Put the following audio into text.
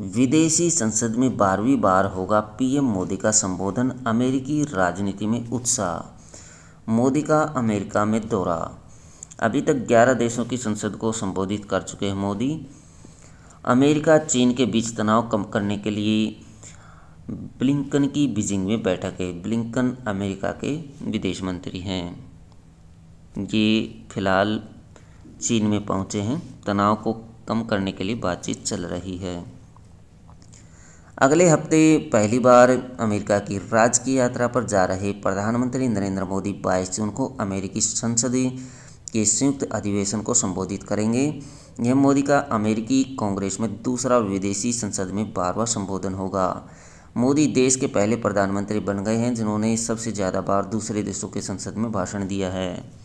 विदेशी संसद में बारहवीं बार होगा पीएम मोदी का संबोधन अमेरिकी राजनीति में उत्साह मोदी का अमेरिका में दौरा अभी तक 11 देशों की संसद को संबोधित कर चुके हैं मोदी अमेरिका चीन के बीच तनाव कम करने के लिए ब्लिंकन की बीजिंग में बैठक है ब्लिंकन अमेरिका के विदेश मंत्री हैं ये फिलहाल चीन में पहुंचे हैं तनाव को कम करने के लिए बातचीत चल रही है अगले हफ्ते पहली बार अमेरिका की राजकीय यात्रा पर जा रहे प्रधानमंत्री नरेंद्र मोदी 22 जून को अमेरिकी संसद के संयुक्त अधिवेशन को संबोधित करेंगे यह मोदी का अमेरिकी कांग्रेस में दूसरा विदेशी संसद में बारवा संबोधन होगा मोदी देश के पहले प्रधानमंत्री बन गए हैं जिन्होंने सबसे ज़्यादा बार दूसरे देशों के संसद में भाषण दिया है